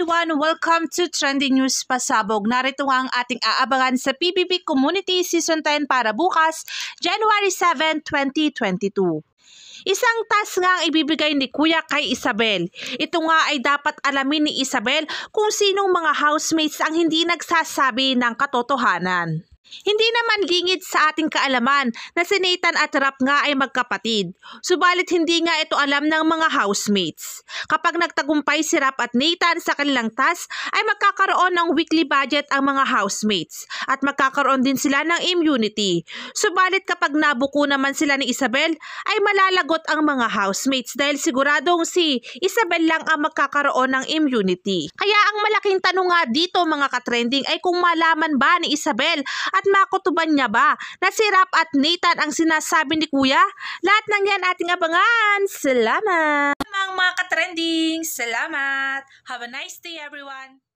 everyone! Welcome to Trending News Pasabog. Narito nga ang ating aabangan sa PBB Community Season 10 para bukas, January 7, 2022. Isang task nga ang ibibigay ni Kuya kay Isabel. Ito nga ay dapat alamin ni Isabel kung sinong mga housemates ang hindi nagsasabi ng katotohanan. Hindi naman lingid sa ating kaalaman na si Nathan at Rap nga ay magkapatid, subalit hindi nga ito alam ng mga housemates. Kapag nagtagumpay si Rap at Nathan sa kanilang task, ay magkakaroon ng weekly budget ang mga housemates at magkakaroon din sila ng immunity. Subalit kapag nabuko naman sila ni Isabel, ay malalagot ang mga housemates dahil siguradong si Isabel lang ang magkakaroon ng immunity. Kaya ang malaking tanong nga dito mga katrending ay kung malaman ba ni Isabel at at makutuban niya ba na si Rap at Nathan ang sinasabi ni Kuya? Lahat ng yan ating abangan. Salamat! Mga mga katrending, salamat! Have a nice day everyone!